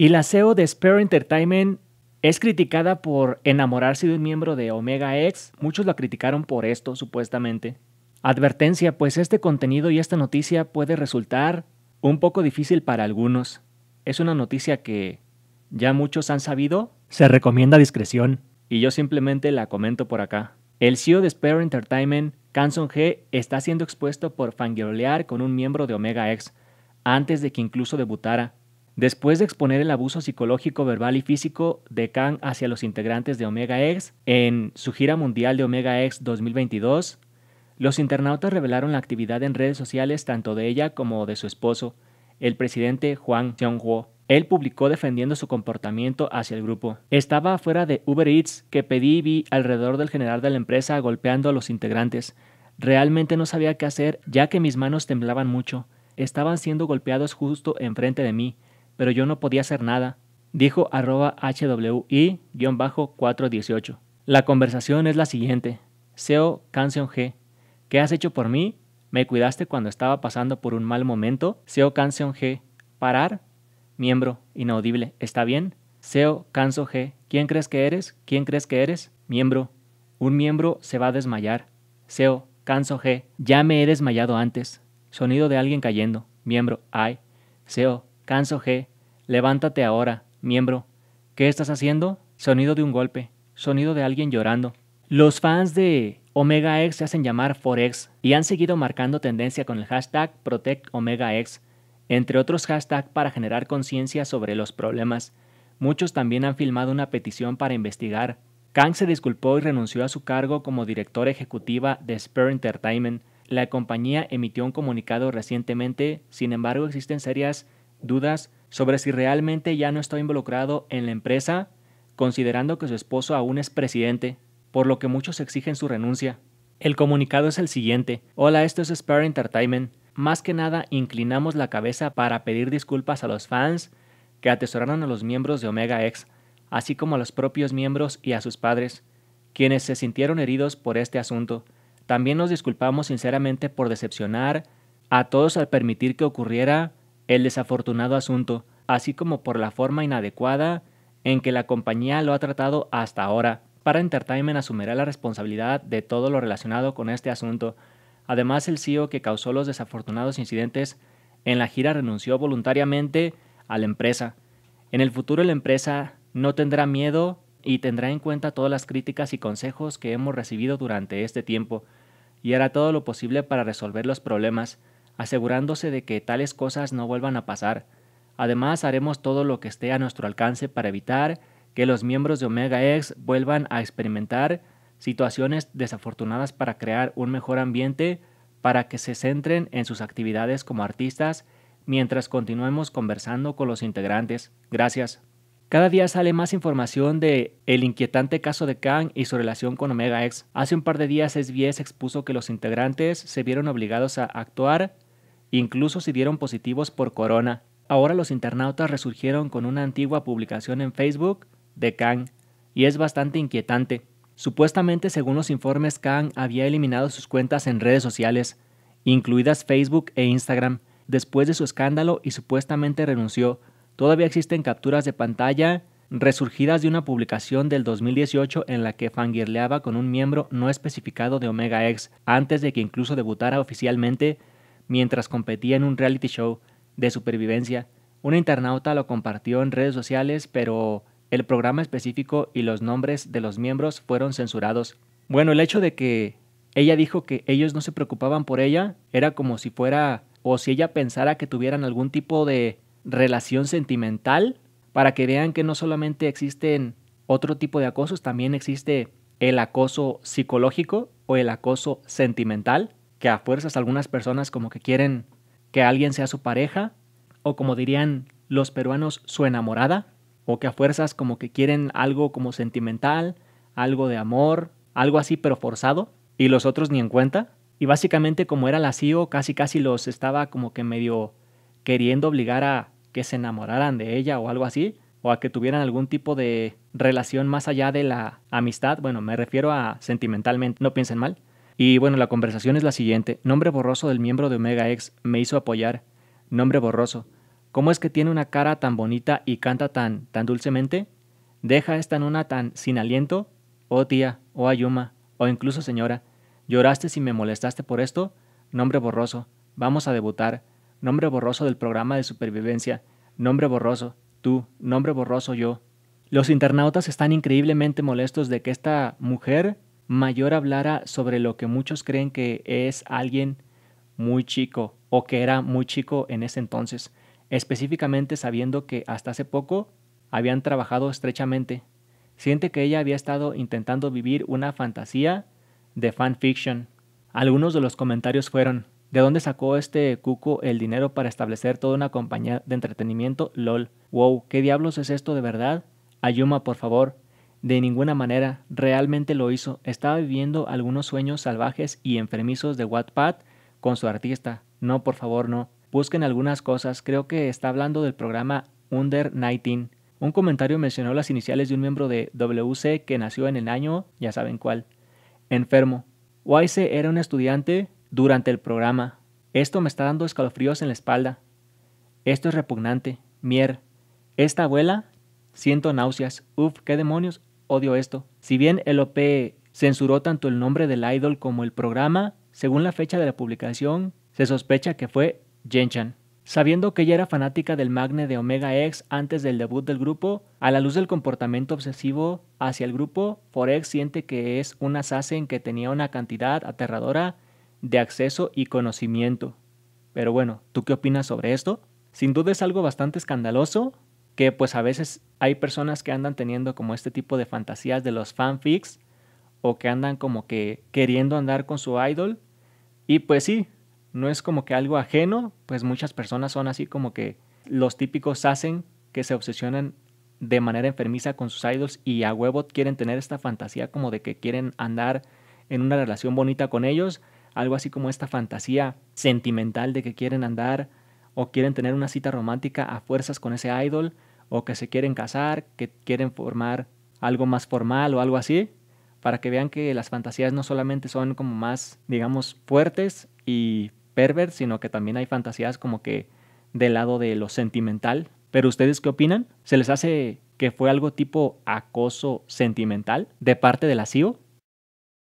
Y la CEO de Spare Entertainment es criticada por enamorarse de un miembro de Omega X. Muchos la criticaron por esto, supuestamente. Advertencia, pues este contenido y esta noticia puede resultar un poco difícil para algunos. Es una noticia que ya muchos han sabido. Se recomienda discreción. Y yo simplemente la comento por acá. El CEO de Spare Entertainment, Canson G, está siendo expuesto por fangirlear con un miembro de Omega X antes de que incluso debutara. Después de exponer el abuso psicológico, verbal y físico de Kang hacia los integrantes de Omega X en su gira mundial de Omega X 2022, los internautas revelaron la actividad en redes sociales tanto de ella como de su esposo, el presidente Juan Seong-ho. Él publicó defendiendo su comportamiento hacia el grupo. Estaba afuera de Uber Eats que pedí y vi alrededor del general de la empresa golpeando a los integrantes. Realmente no sabía qué hacer ya que mis manos temblaban mucho. Estaban siendo golpeados justo enfrente de mí pero yo no podía hacer nada, dijo arroba HWI-418. La conversación es la siguiente. SEO Canción G. ¿Qué has hecho por mí? ¿Me cuidaste cuando estaba pasando por un mal momento? SEO Canción G. ¿Parar? Miembro, inaudible, ¿está bien? SEO Canso G. ¿Quién crees que eres? ¿Quién crees que eres? Miembro. Un miembro se va a desmayar. SEO Canso G. Ya me he desmayado antes. Sonido de alguien cayendo. Miembro, ay. SEO Canso G, levántate ahora, miembro. ¿Qué estás haciendo? Sonido de un golpe, sonido de alguien llorando. Los fans de Omega X se hacen llamar Forex y han seguido marcando tendencia con el hashtag ProtectOmegaX, entre otros hashtags para generar conciencia sobre los problemas. Muchos también han filmado una petición para investigar. Kang se disculpó y renunció a su cargo como directora ejecutiva de Spur Entertainment. La compañía emitió un comunicado recientemente, sin embargo existen serias dudas sobre si realmente ya no está involucrado en la empresa, considerando que su esposo aún es presidente, por lo que muchos exigen su renuncia. El comunicado es el siguiente. Hola, esto es Spare Entertainment. Más que nada, inclinamos la cabeza para pedir disculpas a los fans que atesoraron a los miembros de Omega X, así como a los propios miembros y a sus padres, quienes se sintieron heridos por este asunto. También nos disculpamos sinceramente por decepcionar a todos al permitir que ocurriera el desafortunado asunto, así como por la forma inadecuada en que la compañía lo ha tratado hasta ahora. Para Entertainment asumirá la responsabilidad de todo lo relacionado con este asunto. Además, el CEO que causó los desafortunados incidentes en la gira renunció voluntariamente a la empresa. En el futuro la empresa no tendrá miedo y tendrá en cuenta todas las críticas y consejos que hemos recibido durante este tiempo y hará todo lo posible para resolver los problemas asegurándose de que tales cosas no vuelvan a pasar. Además, haremos todo lo que esté a nuestro alcance para evitar que los miembros de Omega X vuelvan a experimentar situaciones desafortunadas para crear un mejor ambiente para que se centren en sus actividades como artistas mientras continuemos conversando con los integrantes. Gracias. Cada día sale más información de el inquietante caso de Kang y su relación con Omega X. Hace un par de días SBS expuso que los integrantes se vieron obligados a actuar Incluso si dieron positivos por corona, ahora los internautas resurgieron con una antigua publicación en Facebook de Kang, y es bastante inquietante. Supuestamente, según los informes, Kang había eliminado sus cuentas en redes sociales, incluidas Facebook e Instagram, después de su escándalo y supuestamente renunció. Todavía existen capturas de pantalla resurgidas de una publicación del 2018 en la que fangirleaba con un miembro no especificado de Omega X antes de que incluso debutara oficialmente Mientras competía en un reality show de supervivencia, Una internauta lo compartió en redes sociales, pero el programa específico y los nombres de los miembros fueron censurados. Bueno, el hecho de que ella dijo que ellos no se preocupaban por ella era como si fuera o si ella pensara que tuvieran algún tipo de relación sentimental, para que vean que no solamente existen otro tipo de acosos, también existe el acoso psicológico o el acoso sentimental que a fuerzas algunas personas como que quieren que alguien sea su pareja, o como dirían los peruanos, su enamorada, o que a fuerzas como que quieren algo como sentimental, algo de amor, algo así pero forzado, y los otros ni en cuenta. Y básicamente como era la CEO, casi casi los estaba como que medio queriendo obligar a que se enamoraran de ella o algo así, o a que tuvieran algún tipo de relación más allá de la amistad, bueno, me refiero a sentimentalmente, no piensen mal, y bueno, la conversación es la siguiente. Nombre borroso del miembro de Omega X me hizo apoyar. Nombre borroso. ¿Cómo es que tiene una cara tan bonita y canta tan, tan dulcemente? Deja esta una tan sin aliento. Oh tía, oh Ayuma, o incluso señora. ¿Lloraste si me molestaste por esto? Nombre borroso. Vamos a debutar. Nombre borroso del programa de supervivencia. Nombre borroso. Tú. Nombre borroso yo. Los internautas están increíblemente molestos de que esta mujer mayor hablara sobre lo que muchos creen que es alguien muy chico o que era muy chico en ese entonces, específicamente sabiendo que hasta hace poco habían trabajado estrechamente. Siente que ella había estado intentando vivir una fantasía de fanfiction. Algunos de los comentarios fueron, ¿de dónde sacó este cuco el dinero para establecer toda una compañía de entretenimiento? LOL. Wow, ¿qué diablos es esto de verdad? Ayuma, por favor, de ninguna manera, realmente lo hizo. Estaba viviendo algunos sueños salvajes y enfermizos de Wattpad con su artista. No, por favor, no. Busquen algunas cosas. Creo que está hablando del programa Under 19. Un comentario mencionó las iniciales de un miembro de WC que nació en el año, ya saben cuál, enfermo. Wise era un estudiante durante el programa. Esto me está dando escalofríos en la espalda. Esto es repugnante. Mier. Esta abuela, siento náuseas. Uf, qué demonios odio esto. Si bien el OP censuró tanto el nombre del idol como el programa, según la fecha de la publicación, se sospecha que fue Jenchan. Sabiendo que ella era fanática del magne de Omega X antes del debut del grupo, a la luz del comportamiento obsesivo hacia el grupo, Forex siente que es un en que tenía una cantidad aterradora de acceso y conocimiento. Pero bueno, ¿tú qué opinas sobre esto? Sin duda es algo bastante escandaloso, que pues a veces hay personas que andan teniendo como este tipo de fantasías de los fanfics o que andan como que queriendo andar con su idol y pues sí, no es como que algo ajeno, pues muchas personas son así como que los típicos hacen que se obsesionan de manera enfermiza con sus idols y a huevo quieren tener esta fantasía como de que quieren andar en una relación bonita con ellos, algo así como esta fantasía sentimental de que quieren andar o quieren tener una cita romántica a fuerzas con ese idol, o que se quieren casar, que quieren formar algo más formal o algo así, para que vean que las fantasías no solamente son como más, digamos, fuertes y pervers, sino que también hay fantasías como que del lado de lo sentimental. Pero ustedes qué opinan? ¿Se les hace que fue algo tipo acoso sentimental de parte de la CIO?